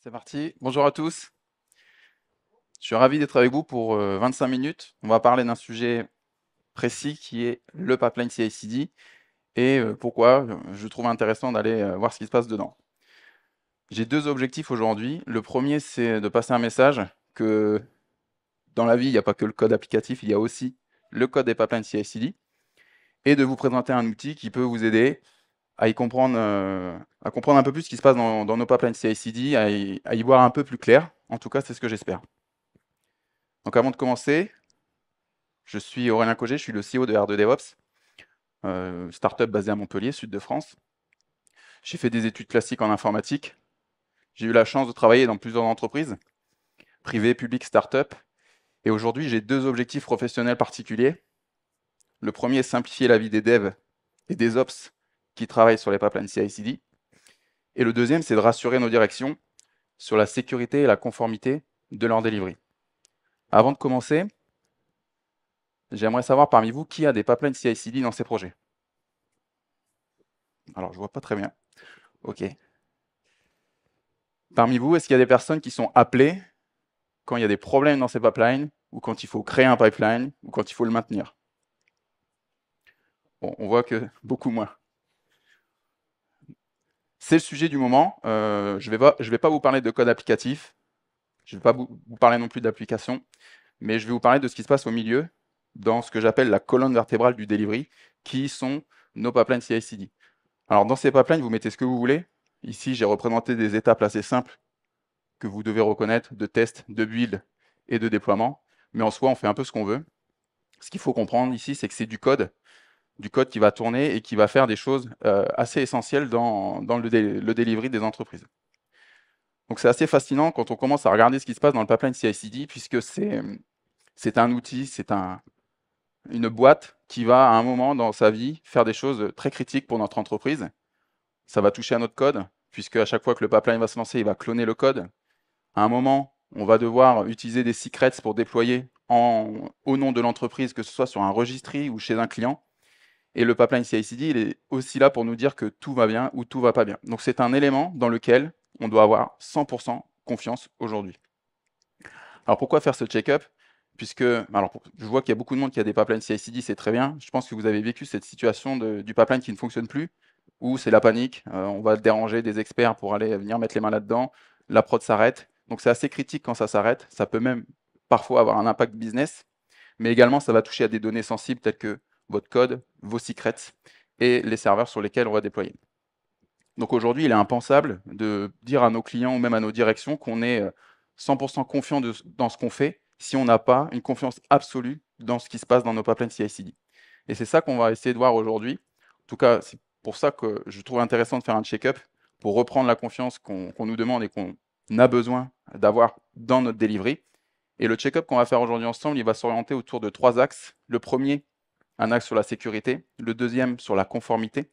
C'est parti. Bonjour à tous. Je suis ravi d'être avec vous pour 25 euh, minutes. On va parler d'un sujet précis qui est le pipeline CI/CD et euh, pourquoi je trouve intéressant d'aller euh, voir ce qui se passe dedans. J'ai deux objectifs aujourd'hui. Le premier, c'est de passer un message que dans la vie, il n'y a pas que le code applicatif, il y a aussi le code des pipelines CI/CD et de vous présenter un outil qui peut vous aider à y comprendre, euh, à comprendre un peu plus ce qui se passe dans, nos pipelines CI/CD, à y, voir un peu plus clair. En tout cas, c'est ce que j'espère. Donc avant de commencer, je suis Aurélien Cogé, je suis le CEO de R2 DevOps, euh, startup basée à Montpellier, sud de France. J'ai fait des études classiques en informatique. J'ai eu la chance de travailler dans plusieurs entreprises, privées, publiques, up Et aujourd'hui, j'ai deux objectifs professionnels particuliers. Le premier, simplifier la vie des devs et des ops qui travaillent sur les pipelines CI/CD. Et le deuxième, c'est de rassurer nos directions sur la sécurité et la conformité de leur delivery. Avant de commencer, j'aimerais savoir parmi vous qui a des pipelines CI/CD dans ses projets. Alors, je vois pas très bien. OK. Parmi vous, est-ce qu'il y a des personnes qui sont appelées quand il y a des problèmes dans ces pipelines ou quand il faut créer un pipeline ou quand il faut le maintenir On voit que beaucoup moins. C'est le sujet du moment. Euh, je ne vais, pas, vous parler de code applicatif. Je ne vais pas vous, parler non plus d'application. Mais je vais vous parler de ce qui se passe au milieu, dans ce que j'appelle la colonne vertébrale du delivery, qui sont nos pipelines CI/CD. Alors, dans ces pipelines, vous mettez ce que vous voulez. Ici, j'ai représenté des étapes assez simples que vous devez reconnaître de test, de build et de déploiement. Mais en soi, on fait un peu ce qu'on veut. Ce qu'il faut comprendre ici, c'est que c'est du code du code qui va tourner et qui va faire des choses euh, assez essentielles dans, le, delivery des entreprises. Donc c'est assez fascinant quand on commence à regarder ce qui se passe dans le pipeline CI/CD, puisque c'est un outil, c'est un, une boîte qui va à un moment dans sa vie faire des choses très critiques pour notre entreprise. Ça va toucher à notre code, puisque à chaque fois que le pipeline va se lancer, il va cloner le code. À un moment, on va devoir utiliser des secrets pour déployer en, au nom de l'entreprise, que ce soit sur un registry ou chez un client. Et le pipeline CICD, il est aussi là pour nous dire que tout va bien ou tout va pas bien. Donc c'est un élément dans lequel on doit avoir 100% confiance aujourd'hui. Alors pourquoi faire ce check-up Puisque, alors je vois qu'il y a beaucoup de monde qui a des pipelines CICD, c'est très bien. Je pense que vous avez vécu cette situation du pipeline qui ne fonctionne plus, où c'est la panique, euh, on va déranger des experts pour aller venir mettre les mains là-dedans, la prod s'arrête. Donc c'est assez critique quand ça s'arrête, ça peut même parfois avoir un impact business, mais également ça va toucher à des données sensibles telles que votre code, vos secrets et les serveurs sur lesquels on va déployer. Donc aujourd'hui, il est impensable de dire à nos clients ou même à nos directions qu'on est 100% euh, confiant dans ce qu'on fait si on n'a pas une confiance absolue dans ce qui se passe dans nos pipelines CI/CD. Et c'est ça qu'on va essayer de voir aujourd'hui. En tout cas, c'est pour ça que je trouve intéressant de faire un check-up pour reprendre la confiance qu'on nous demande et qu'on a besoin d'avoir dans notre delivery. Et le check-up qu'on va faire aujourd'hui ensemble, il va s'orienter autour de trois axes. Le premier, un axe sur la sécurité, le deuxième sur la conformité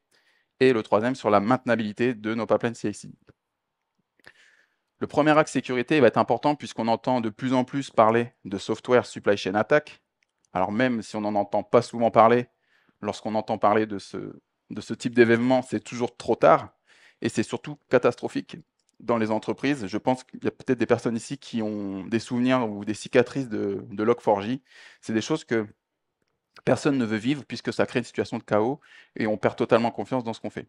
et le troisième sur la maintenabilité de nos pipelines ci Le premier axe sécurité va être important puisqu'on entend de plus en plus parler de software supply chain attack. Alors même si on n'en entend pas souvent parler, lorsqu'on entend parler de ce, de ce type d'événement, c'est toujours trop tard et c'est surtout catastrophique dans les entreprises. Je pense qu'il y a peut-être des personnes ici qui ont des souvenirs ou des cicatrices de, de Log4j. C'est des choses que personne ne veut vivre puisque ça crée une situation de chaos et on perd totalement confiance dans ce qu'on fait.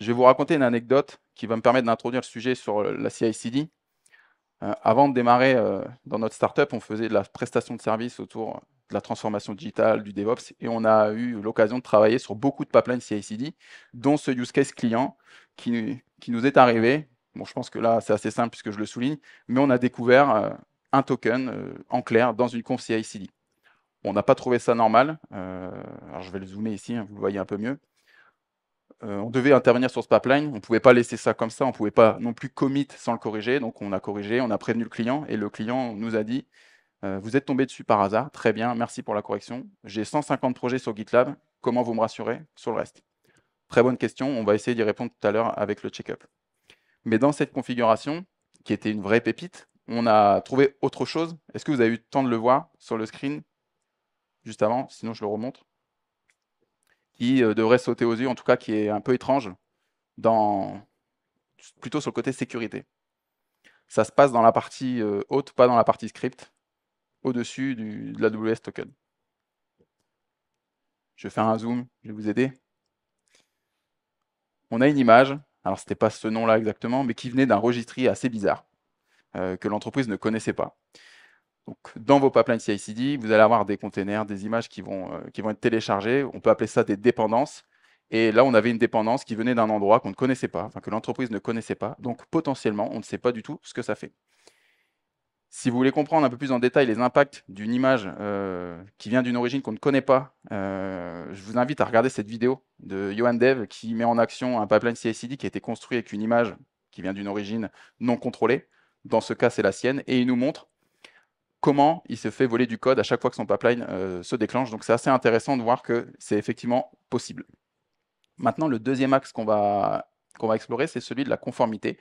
Je vais vous raconter une anecdote qui va me permettre d'introduire le sujet sur euh, la CI/CD. Euh, avant de démarrer euh, dans notre startup, on faisait de la prestation de services autour de la transformation digitale, du DevOps, et on a eu l'occasion de travailler sur beaucoup de pipelines CI/CD, dont ce use case client qui, nous est arrivé. Bon, je pense que là, c'est assez simple puisque je le souligne, mais on a découvert un token en clair dans une conf CI/CD. On n'a pas trouvé ça normal. Euh, alors je vais le zoomer ici, hein, vous le voyez un peu mieux. Euh, on devait intervenir sur ce pipeline, on ne pouvait pas laisser ça comme ça, on ne pouvait pas non plus commit sans le corriger, donc on a corrigé, on a prévenu le client, et le client nous a dit euh, Vous êtes tombé dessus par hasard, très bien, merci pour la correction, j'ai 150 projets sur GitLab, comment vous me rassurez sur le reste ?» Très bonne question, on va essayer d'y répondre tout à l'heure avec le check-up. Mais dans cette configuration, qui était une vraie pépite, on a trouvé autre chose. Est-ce que vous avez eu le temps de le voir sur le screen juste avant, sinon je le remonte, qui euh, devrait sauter aux yeux, en tout cas qui est un peu étrange, dans, plutôt sur le côté sécurité. Ça se passe dans la partie euh, haute, pas dans la partie script, au-dessus de la WS token. Je vais faire un zoom, je vais vous aider. On a une image, alors ce n'était pas ce nom-là exactement, mais qui venait d'un registrier assez bizarre, euh, que l'entreprise ne connaissait pas. Donc, dans vos pipelines CI/CD, vous allez avoir des containers, des images qui vont, euh, qui vont être téléchargées. On peut appeler ça des dépendances. Et là, on avait une dépendance qui venait d'un endroit qu'on ne connaissait pas, que l'entreprise ne connaissait pas. Donc, potentiellement, on ne sait pas du tout ce que ça fait. Si vous voulez comprendre un peu plus en détail les impacts d'une image euh, qui vient d'une origine qu'on ne connaît pas, euh, je vous invite à regarder cette vidéo de Johan Dev qui met en action un pipeline CI/CD qui a été construit avec une image qui vient d'une origine non contrôlée. Dans ce cas, c'est la sienne. Et il nous montre comment il se fait voler du code à chaque fois que son pipeline euh, se déclenche. Donc c'est assez intéressant de voir que c'est effectivement possible. Maintenant, le deuxième axe qu'on va, qu'on va explorer, c'est celui de la conformité.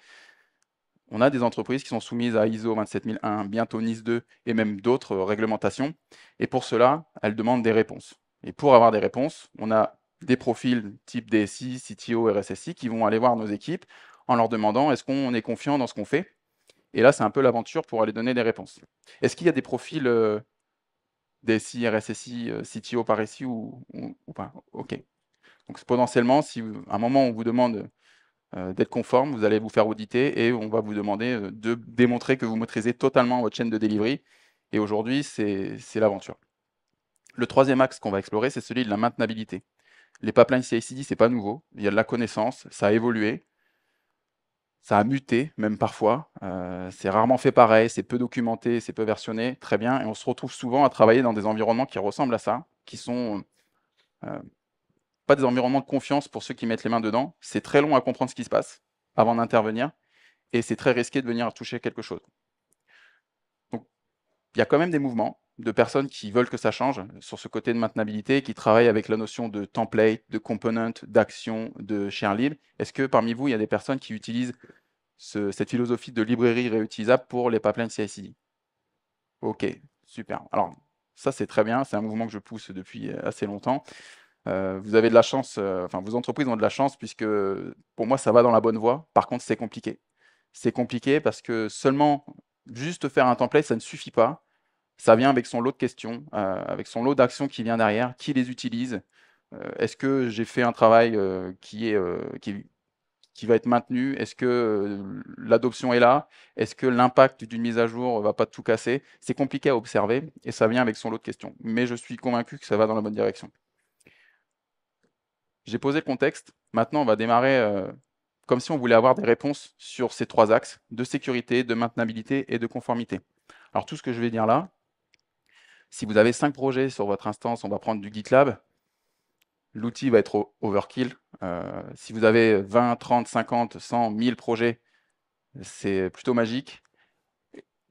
On a des entreprises qui sont soumises à ISO 27001, bientôt NIS 2 et même d'autres euh, réglementations. Et pour cela, elles demandent des réponses. Et pour avoir des réponses, on a des profils type DSI, CTO, RSSI qui vont aller voir nos équipes en leur demandant est-ce qu'on est confiant dans ce qu'on fait et là, c'est un peu l'aventure pour aller donner des réponses. Est-ce qu'il y a des profils euh, DSI, RSSI, euh, CTO par ici ou, pas OK. Donc potentiellement, si à un moment on vous demande euh, d'être conforme, vous allez vous faire auditer et on va vous demander euh, de démontrer que vous maîtrisez totalement votre chaîne de delivery. Et aujourd'hui, c'est l'aventure. Le troisième axe qu'on va explorer, c'est celui de la maintenabilité. Les pipelines CICD, ce n'est pas nouveau. Il y a de la connaissance, ça a évolué ça a muté, même parfois. Euh, c'est rarement fait pareil, c'est peu documenté, c'est peu versionné, très bien. Et on se retrouve souvent à travailler dans des environnements qui ressemblent à ça, qui sont euh, pas des environnements de confiance pour ceux qui mettent les mains dedans. C'est très long à comprendre ce qui se passe avant d'intervenir, et c'est très risqué de venir toucher quelque chose. Donc, il y a quand même des mouvements de personnes qui veulent que ça change sur ce côté de maintenabilité, qui travaillent avec la notion de template, de component, d'action, de share libre. Est-ce que parmi vous, il y a des personnes qui utilisent cette philosophie de librairie réutilisable pour les pipelines CI/CD Ok, super. Alors, ça, c'est très bien. C'est un mouvement que je pousse depuis euh, assez longtemps. Euh, vous avez de la chance, euh, enfin, vos entreprises ont de la chance puisque pour moi, ça va dans la bonne voie. Par contre, c'est compliqué. C'est compliqué parce que seulement juste faire un template, ça ne suffit pas ça vient avec son lot de questions, euh, avec son lot d'actions qui vient derrière, qui les utilise. Euh, est-ce que j'ai fait un travail euh, qui, est, qui, va être maintenu Est-ce que l'adoption est là Est-ce que l'impact d'une mise à jour ne va pas tout casser C'est compliqué à observer et ça vient avec son lot de questions. Mais je suis convaincu que ça va dans la bonne direction. J'ai posé le contexte. Maintenant, on va démarrer comme si on voulait avoir des réponses sur ces trois axes de sécurité, de maintenabilité et de conformité. Alors tout ce que je vais dire là, si vous avez cinq projets sur votre instance, on va prendre du GitLab, l'outil va être overkill. Euh, si vous avez 20, 30, 50, 100, 1000 projets, c'est plutôt magique.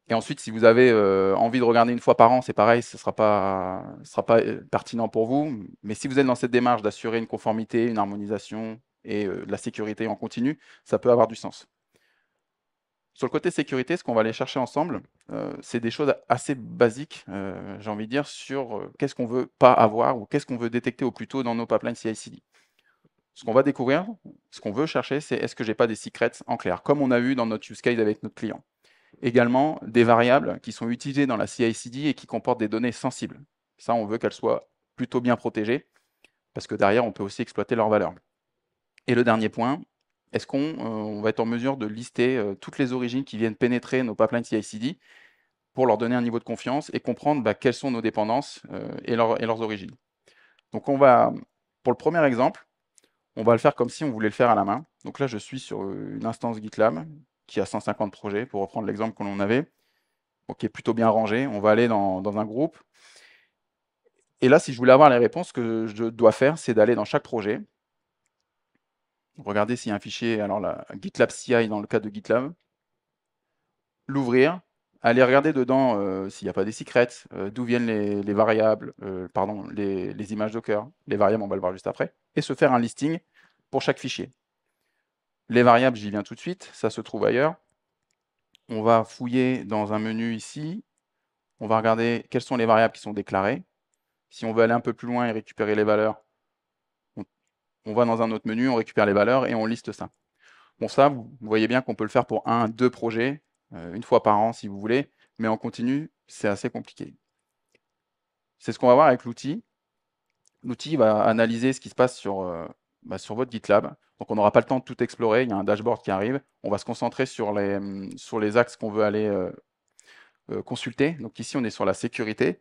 Et ensuite, si vous avez euh, envie de regarder une fois par an, c'est pareil, ce ne sera pas, euh, pertinent pour vous. Mais si vous êtes dans cette démarche d'assurer une conformité, une harmonisation et la sécurité en continu, ça peut avoir du sens. Sur le côté sécurité, ce qu'on va aller chercher ensemble, euh, c'est des choses assez basiques, euh, j'ai envie de dire, sur euh, qu'est-ce qu'on veut pas avoir ou qu'est-ce qu'on veut détecter au plus tôt dans nos pipelines CI/CD. Ce qu'on va découvrir, ce qu'on veut chercher, c'est est-ce que j'ai pas des secrets en clair, comme on a eu dans notre use case avec notre client. Également, des variables qui sont utilisées dans la CI/CD et qui comportent des données sensibles. Ça, on veut qu'elles soient plutôt bien protégées, parce que derrière, on peut aussi exploiter leurs valeurs. Et le dernier point, est-ce qu'on euh, va être en mesure de lister euh, toutes les origines qui viennent pénétrer nos pipelines CI/CD pour leur donner un niveau de confiance et comprendre bah, quelles sont nos dépendances euh, et, leurs origines. Donc on va, pour le premier exemple, on va le faire comme si on voulait le faire à la main. Donc là, je suis sur une instance GitLab qui a 150 projets, pour reprendre l'exemple que l'on avait, qui est plutôt bien rangé. On va aller dans, dans, un groupe. Et là, si je voulais avoir les réponses, ce que je dois faire, c'est d'aller dans chaque projet Regardez s'il y a un fichier, alors la GitLab CI dans le cas de GitLab, l'ouvrir, aller regarder dedans euh, s'il n'y a pas des secrets, euh, d'où viennent les, variables, euh, pardon, les, les, images Docker, les variables, on va le voir juste après, et se faire un listing pour chaque fichier. Les variables, j'y viens tout de suite, ça se trouve ailleurs. On va fouiller dans un menu ici, on va regarder quelles sont les variables qui sont déclarées. Si on veut aller un peu plus loin et récupérer les valeurs, on va dans un autre menu, on récupère les valeurs et on liste ça. Bon, ça, vous voyez bien qu'on peut le faire pour un, deux projets, euh, une fois par an si vous voulez, mais en continu, c'est assez compliqué. C'est ce qu'on va voir avec l'outil. L'outil va analyser ce qui se passe sur, euh, bah, sur votre GitLab. Donc on n'aura pas le temps de tout explorer, il y a un dashboard qui arrive. On va se concentrer sur les, mm, sur les axes qu'on veut aller euh, consulter. Donc ici, on est sur la sécurité.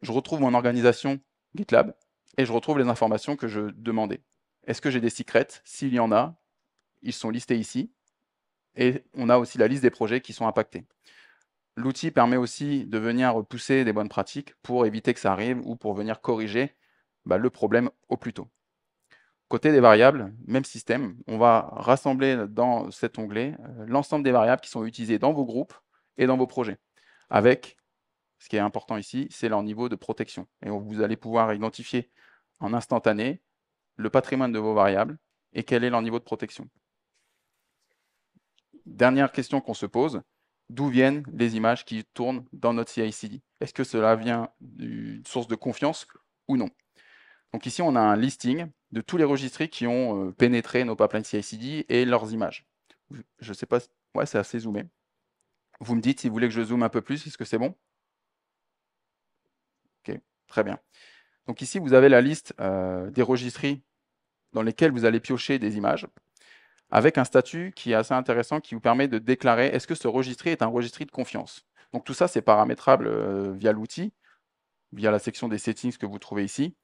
Je retrouve mon organisation GitLab et je retrouve les informations que je demandais. Est-ce que j'ai des secrets S'il y en a, ils sont listés ici. Et on a aussi la liste des projets qui sont impactés. L'outil permet aussi de venir pousser des bonnes pratiques pour éviter que ça arrive ou pour venir corriger bah, le problème au plus tôt. Côté des variables, même système, on va rassembler dans cet onglet euh, l'ensemble des variables qui sont utilisées dans vos groupes et dans vos projets, avec ce qui est important ici, c'est leur niveau de protection. Et vous allez pouvoir identifier en instantané le patrimoine de vos variables et quel est leur niveau de protection. Dernière question qu'on se pose, d'où viennent les images qui tournent dans notre CI/CD Est-ce que cela vient d'une source de confiance ou non Donc ici, on a un listing de tous les registres qui ont euh, pénétré nos pipelines CI/CD et leurs images. Je ne sais pas, ouais, c'est assez zoomé. Vous me dites si vous voulez que je zoome un peu plus, est-ce que c'est bon Ok, très bien. Donc ici, vous avez la liste euh, des registries dans lesquels vous allez piocher des images, avec un statut qui est assez intéressant, qui vous permet de déclarer est-ce que ce registre est un registre de confiance. Donc tout ça, c'est paramétrable euh, via l'outil, via la section des settings que vous trouvez ici,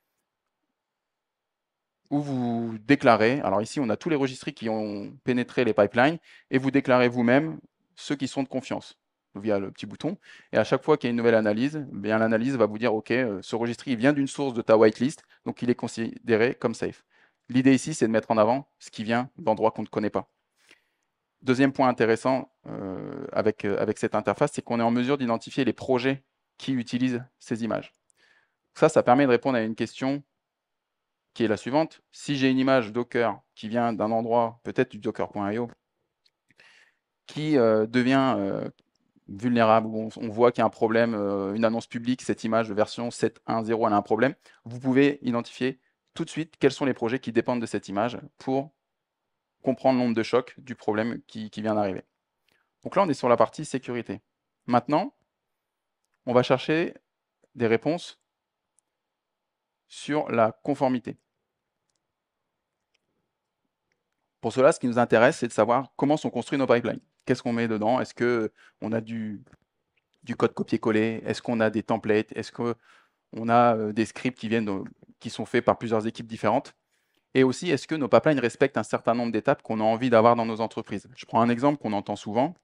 où vous déclarez, alors ici on a tous les registries qui ont pénétré les pipelines, et vous déclarez vous-même ceux qui sont de confiance via le petit bouton. Et à chaque fois qu'il y a une nouvelle analyse, eh bien l'analyse va vous dire OK, euh, ce registre vient d'une source de ta whitelist, donc il est considéré comme safe. L'idée ici, c'est de mettre en avant ce qui vient d'endroits qu'on ne connaît pas. Deuxième point intéressant euh, avec, euh, avec cette interface, c'est qu'on est en mesure d'identifier les projets qui utilisent ces images. Ça, ça permet de répondre à une question qui est la suivante. Si j'ai une image Docker qui vient d'un endroit, peut-être du docker.io, qui devient vulnérable, on, voit qu'il y a un problème, euh, une annonce publique, cette image de version 7.1.0, elle a un problème, vous pouvez identifier tout de suite quels sont les projets qui dépendent de cette image pour comprendre le de choc du problème qui, qui vient d'arriver. Donc là, on est sur la partie sécurité. Maintenant, on va chercher des réponses sur la conformité. Pour cela, ce qui nous intéresse, c'est de savoir comment sont construits nos pipelines qu'est-ce qu'on met dedans Est-ce que on a du, du code copier-coller Est-ce qu'on a des templates Est-ce qu'on a euh, des scripts qui, viennent euh, qui sont faits par plusieurs équipes différentes Et aussi, est-ce que nos pipelines respectent un certain nombre d'étapes qu'on a envie d'avoir dans nos entreprises Je prends un exemple qu'on entend souvent.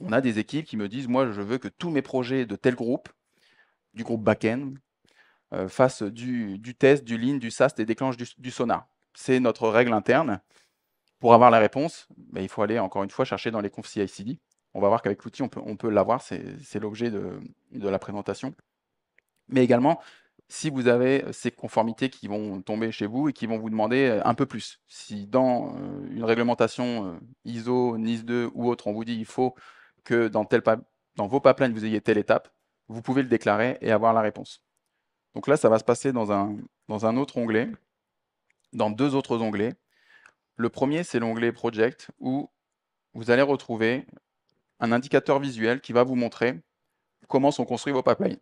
On a des équipes qui me disent, moi, je veux que tous mes projets de tel groupe, du groupe back-end, euh, fassent du, test, du lean, du SAST et déclenchent du sonar. C'est notre règle interne. Pour avoir la réponse, ben, il faut aller encore une fois chercher dans les confs ICD. On va voir qu'avec l'outil, on peut, l'avoir, c'est l'objet de, la présentation. Mais également, si vous avez euh, ces conformités qui vont tomber chez vous et qui vont vous demander euh, un peu plus. Si dans euh, une réglementation ISO, NIS 2 ou autre, on vous dit qu'il faut que dans, vos pipelines, vous ayez telle étape, vous pouvez le déclarer et avoir la réponse. Donc là, ça va se passer dans un autre onglet, dans deux autres onglets. Le premier, c'est l'onglet Project où vous allez retrouver un indicateur visuel qui va vous montrer comment sont construits vos pipelines.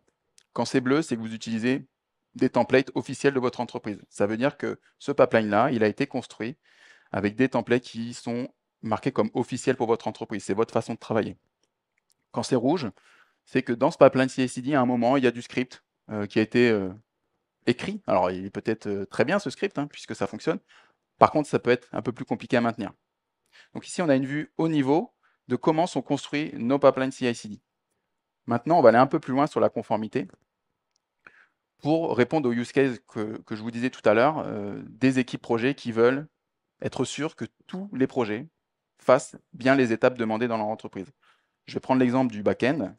Quand c'est bleu, c'est que vous utilisez des templates officiels de votre entreprise. Ça veut dire que ce pipeline-là, il a été construit avec des templates qui sont marqués comme officiels pour votre entreprise. C'est votre façon de travailler. Quand c'est rouge, c'est que dans ce pipeline CI/CD, à un moment, il y a du script euh, qui a été euh, écrit. Alors, il est peut-être euh, très bien ce script, hein, puisque ça fonctionne, par contre, ça peut être un peu plus compliqué à maintenir. Donc ici, on a une vue au niveau de comment sont construits nos pipelines CI/CD. Maintenant, on va aller un peu plus loin sur la conformité pour répondre aux use cases que, je vous disais tout à l'heure, euh, des équipes projets qui veulent être sûres que tous les projets fassent bien les étapes demandées dans leur entreprise. Je vais prendre l'exemple du back-end.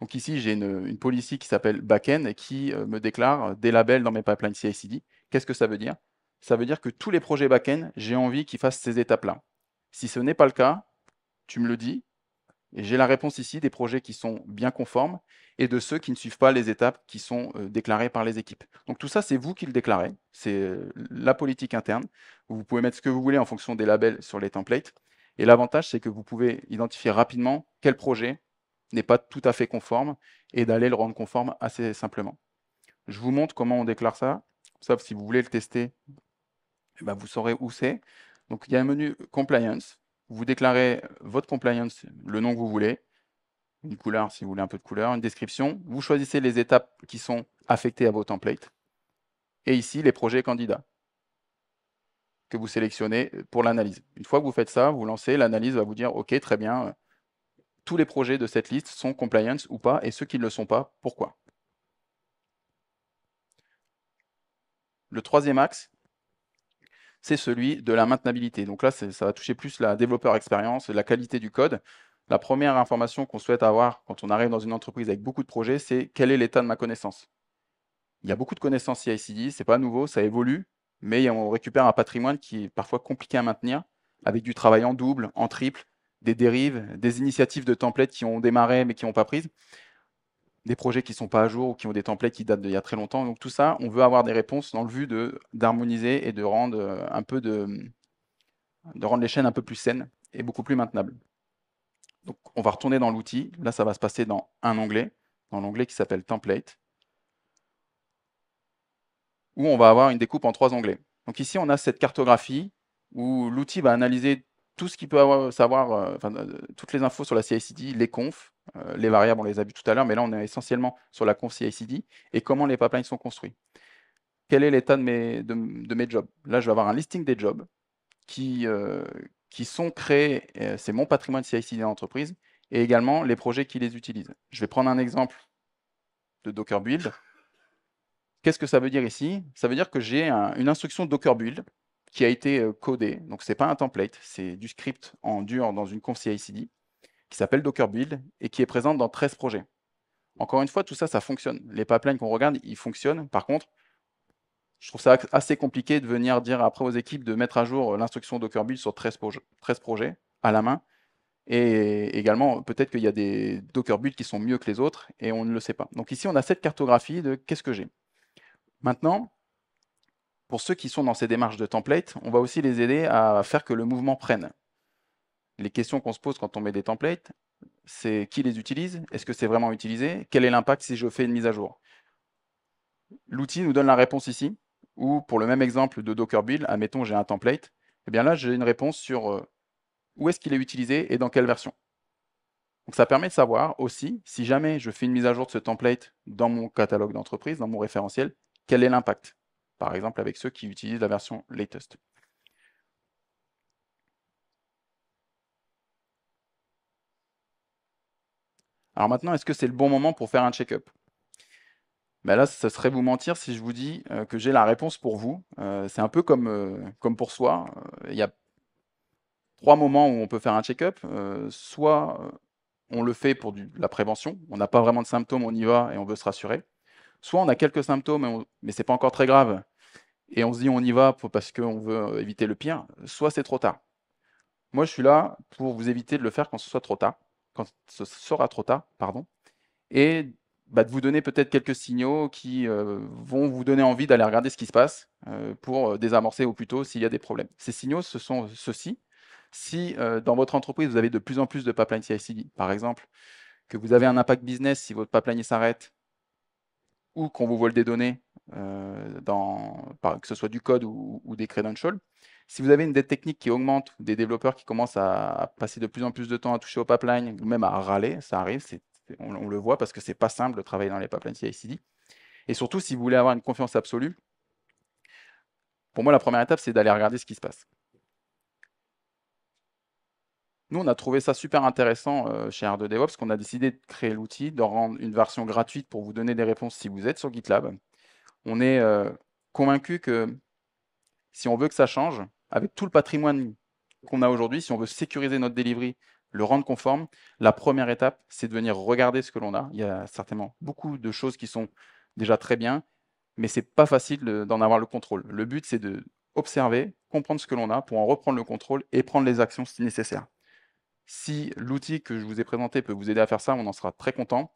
Donc ici, j'ai une, une qui s'appelle back-end et qui euh, me déclare des labels dans mes pipelines CI/CD. Qu'est-ce que ça veut dire ça veut dire que tous les projets back-end, j'ai envie qu'ils fassent ces étapes-là. Si ce n'est pas le cas, tu me le dis, et j'ai la réponse ici des projets qui sont bien conformes et de ceux qui ne suivent pas les étapes qui sont euh, déclarées par les équipes. Donc tout ça, c'est vous qui le déclarez, c'est euh, la politique interne. Vous pouvez mettre ce que vous voulez en fonction des labels sur les templates. Et l'avantage, c'est que vous pouvez identifier rapidement quel projet n'est pas tout à fait conforme et d'aller le rendre conforme assez simplement. Je vous montre comment on déclare ça. Ça, si vous voulez le tester, vous saurez où c'est. Donc il y a un menu Compliance. Vous déclarez votre compliance, le nom que vous voulez, une couleur si vous voulez un peu de couleur, une description. Vous choisissez les étapes qui sont affectées à vos templates. Et ici, les projets candidats que vous sélectionnez pour l'analyse. Une fois que vous faites ça, vous lancez, l'analyse va vous dire, OK, très bien, euh, tous les projets de cette liste sont compliance ou pas, et ceux qui ne le sont pas, pourquoi. Le troisième axe, c'est celui de la maintenabilité. Donc là, ça va toucher plus la développeur expérience, la qualité du code. La première information qu'on souhaite avoir quand on arrive dans une entreprise avec beaucoup de projets, c'est quel est l'état de ma connaissance. Il y a beaucoup de connaissances CI/CD, c'est pas nouveau, ça évolue, mais on récupère un patrimoine qui est parfois compliqué à maintenir, avec du travail en double, en triple, des dérives, des initiatives de templates qui ont démarré mais qui n'ont pas pris des projets qui ne sont pas à jour ou qui ont des templates qui datent d'il y a très longtemps. Donc tout ça, on veut avoir des réponses dans le but d'harmoniser et de rendre euh, un peu de, rendre les chaînes un peu plus saines et beaucoup plus maintenables. Donc on va retourner dans l'outil. Là, ça va se passer dans un onglet, dans l'onglet qui s'appelle Template, où on va avoir une découpe en trois onglets. Donc ici, on a cette cartographie où l'outil va analyser tout ce qu'il peut avoir, savoir, euh, euh, toutes les infos sur la CICD, les confs, euh, les variables, on les a vues tout à l'heure, mais là, on est essentiellement sur la conf CICD et comment les pipelines sont construits. Quel est l'état de mes, jobs Là, je vais avoir un listing des jobs qui, euh, sont créés, euh, c'est mon patrimoine CICD d'entreprise, et également les projets qui les utilisent. Je vais prendre un exemple de Docker Build. Qu'est-ce que ça veut dire ici Ça veut dire que j'ai une instruction Docker Build qui a été codée. Donc, ce n'est pas un template, c'est du script en dur dans une conf CICD qui s'appelle Docker Build et qui est présente dans 13 projets. Encore une fois, tout ça, ça fonctionne. Les pipelines qu'on regarde, ils fonctionnent. Par contre, je trouve ça assez compliqué de venir dire après aux équipes de mettre à jour euh, l'instruction Docker Build sur 13, projets à la main. Et également, peut-être qu'il y a des Docker Build qui sont mieux que les autres et on ne le sait pas. Donc ici, on a cette cartographie de qu'est-ce que j'ai. Maintenant, pour ceux qui sont dans ces démarches de template, on va aussi les aider à faire que le mouvement prenne les questions qu'on se pose quand on met des templates, c'est qui les utilise Est-ce que c'est vraiment utilisé Quel est l'impact si je fais une mise à jour L'outil nous donne la réponse ici, ou pour le même exemple de Docker Build, admettons j'ai un template, et eh bien là j'ai une réponse sur euh, où est-ce qu'il est utilisé et dans quelle version. Donc ça permet de savoir aussi, si jamais je fais une mise à jour de ce template dans mon catalogue d'entreprise, dans mon référentiel, quel est l'impact Par exemple avec ceux qui utilisent la version latest. Alors maintenant, est-ce que c'est le bon moment pour faire un check-up mais ben là, ce serait vous mentir si je vous dis euh, que j'ai la réponse pour vous. Euh, c'est un peu comme, euh, comme pour soi. Il y a trois moments où on peut faire un check-up. soit on le fait pour la prévention, on n'a pas vraiment de symptômes, on y va et on veut se rassurer. Soit on a quelques symptômes, mais ce n'est pas encore très grave, et on se dit on y va parce qu'on veut éviter le pire. Soit c'est trop tard. Moi, je suis là pour vous éviter de le faire quand ce soit trop tard quand ce sera trop tard, pardon, et bah, de vous donner peut-être quelques signaux qui euh, vont vous donner envie d'aller regarder ce qui se passe euh, pour euh, désamorcer ou plutôt s'il y a des problèmes. Ces signaux, ce sont ceux-ci. Si dans votre entreprise, vous avez de plus en plus de pipeline CI/CD, par exemple, que vous avez un impact business si votre pipeline s'arrête, ou qu'on vous vole des données, que ce soit du code ou, ou des credentials, si vous avez une dette technique qui augmente, des développeurs qui commencent à passer de plus en plus de temps à toucher au pipelines, ou même à râler, ça arrive, on, le voit parce que c'est pas simple de travailler dans les pipelines CI/CD. Et surtout, si vous voulez avoir une confiance absolue, pour moi, la première étape, c'est d'aller regarder ce qui se passe. Nous, on a trouvé ça super intéressant euh, chez R2 DevOps, qu'on a décidé de créer l'outil, d'en rendre une version gratuite pour vous donner des réponses si vous êtes sur GitLab. On est euh, convaincu que si on veut que ça change, avec tout le patrimoine qu'on a aujourd'hui, si on veut sécuriser notre delivery, le rendre conforme, la première étape, c'est de venir regarder ce que l'on a. Il y a certainement beaucoup de choses qui sont déjà très bien, mais ce n'est pas facile d'en avoir le contrôle. Le but, c'est d'observer, comprendre ce que l'on a pour en reprendre le contrôle et prendre les actions si nécessaire. Si l'outil que je vous ai présenté peut vous aider à faire ça, on en sera très content.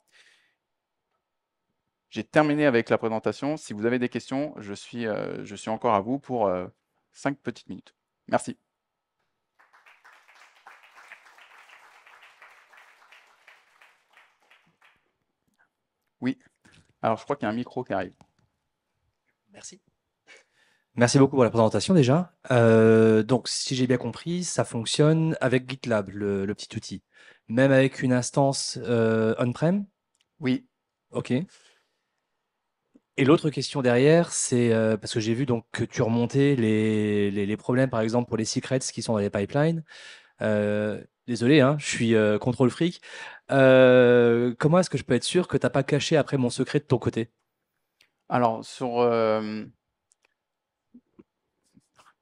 J'ai terminé avec la présentation. Si vous avez des questions, je suis, euh, je suis encore à vous pour euh, cinq petites minutes. Merci. Oui. Alors, je crois qu'il y a un micro qui arrive. Merci. Merci beaucoup pour la présentation déjà. Euh, donc, si j'ai bien compris, ça fonctionne avec GitLab, le, petit outil. Même avec une instance euh, on-prem Oui. OK. Et l'autre question derrière, c'est euh, parce que j'ai vu donc que tu remontais les, problèmes, par exemple, pour les secrets qui sont dans les pipelines. Euh, désolé, hein, je suis euh, contrôle fric. comment est-ce que je peux être sûr que tu n'as pas caché après mon secret de ton côté Alors, sur.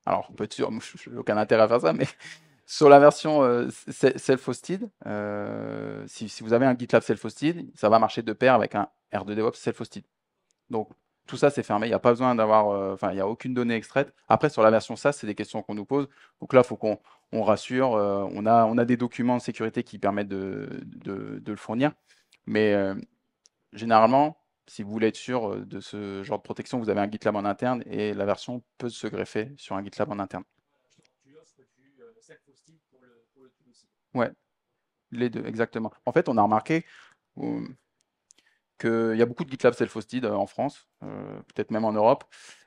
Alors, peut être sûr, je n'ai aucun intérêt à faire ça, mais sur la version self-hosted, si, si, vous avez un GitLab self-hosted, ça va marcher de pair avec un R2 DevOps self-hosted. Donc, tout ça, c'est fermé. Il n'y a pas besoin d'avoir, euh, enfin, il n'y a aucune donnée extraite. Après, sur la version SaaS, c'est des questions qu'on nous pose. Donc là, il faut qu'on rassure. Euh, on, a, on a des documents de sécurité qui permettent de, le fournir. Mais euh, généralement, si vous voulez être sûr de ce genre de protection, vous avez un GitLab en interne et la version peut se greffer sur un GitLab en interne. Ouais, les deux, exactement. En fait, on a remarqué qu'il y a beaucoup de GitLab self-hosted euh, en France, euh, peut-être même en Europe.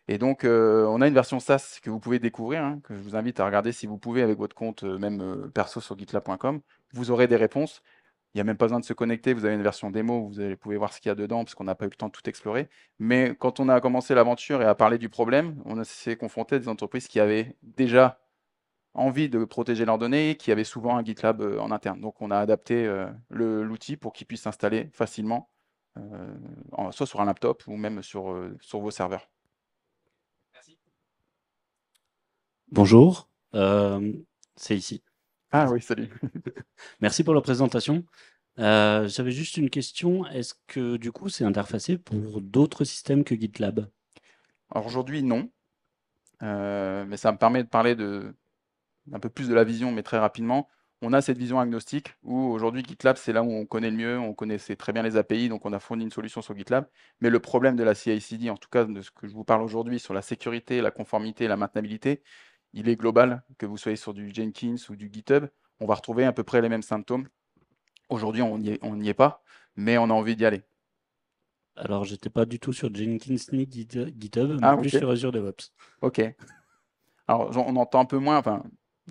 Et donc, euh, on a une version SaaS que vous pouvez découvrir, hein, que je vous invite à regarder si vous pouvez avec votre compte, même perso sur GitLab.com. Vous aurez des réponses. Il n'y a même pas besoin de se connecter. Vous avez une version démo vous allez, pouvez voir ce qu'il y a dedans parce qu'on n'a pas eu le temps de tout explorer. Mais quand on a commencé l'aventure et à parler du problème, on s'est confronté à des entreprises qui avaient déjà envie de protéger leurs données, qui avaient souvent un GitLab en interne. Donc on a adapté l'outil pour qu'il puisse s'installer facilement euh, soit sur un laptop ou même sur, euh, sur vos serveurs. Merci. Bonjour, euh, c'est ici. Ah oui, salut. Merci pour la présentation. J'avais juste une question. Est-ce que du coup, c'est interfacé pour d'autres systèmes que GitLab Alors aujourd'hui, non. mais ça me permet de parler de un peu plus de la vision, mais très rapidement on a cette vision agnostique où aujourd'hui GitLab, c'est là où on connaît le mieux, on connaissait très bien les API, donc on a fourni une solution sur GitLab. Mais le problème de la CICD, en tout cas de ce que je vous parle aujourd'hui sur la sécurité, la conformité, la maintenabilité, il est global. Que vous soyez sur du Jenkins ou du GitHub, on va retrouver à peu près les mêmes symptômes. Aujourd'hui, on n'y est, pas, mais on a envie d'y aller. Alors, je n'étais pas du tout sur Jenkins ni GitHub, mais ah, plus sur Azure DevOps. Ok. Alors, on entend un peu moins,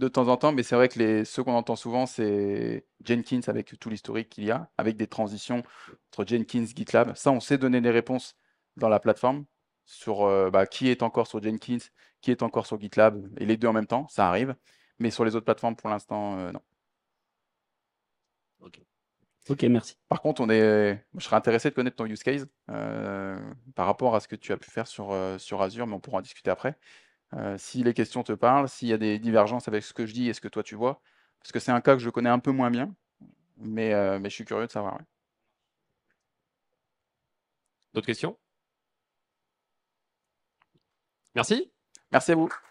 de temps en temps, mais c'est vrai que les, ceux qu'on entend souvent, c'est Jenkins avec tout l'historique qu'il y a, avec des transitions entre Jenkins, GitLab. Ça, on sait donner des réponses dans la plateforme sur euh, bah, qui est encore sur Jenkins, qui est encore sur GitLab, et les deux en même temps, ça arrive. Mais sur les autres plateformes, pour l'instant, euh, non. Ok. Ok, merci. Par contre, on est... je serais intéressé de connaître ton use case euh, par rapport à ce que tu as pu faire sur, sur Azure, mais on pourra en discuter après. Euh, si les questions te parlent, s'il y a des divergences avec ce que je dis et ce que toi tu vois. Parce que c'est un cas que je connais un peu moins bien, mais, euh, mais je suis curieux de savoir. D'autres questions Merci. Merci à vous.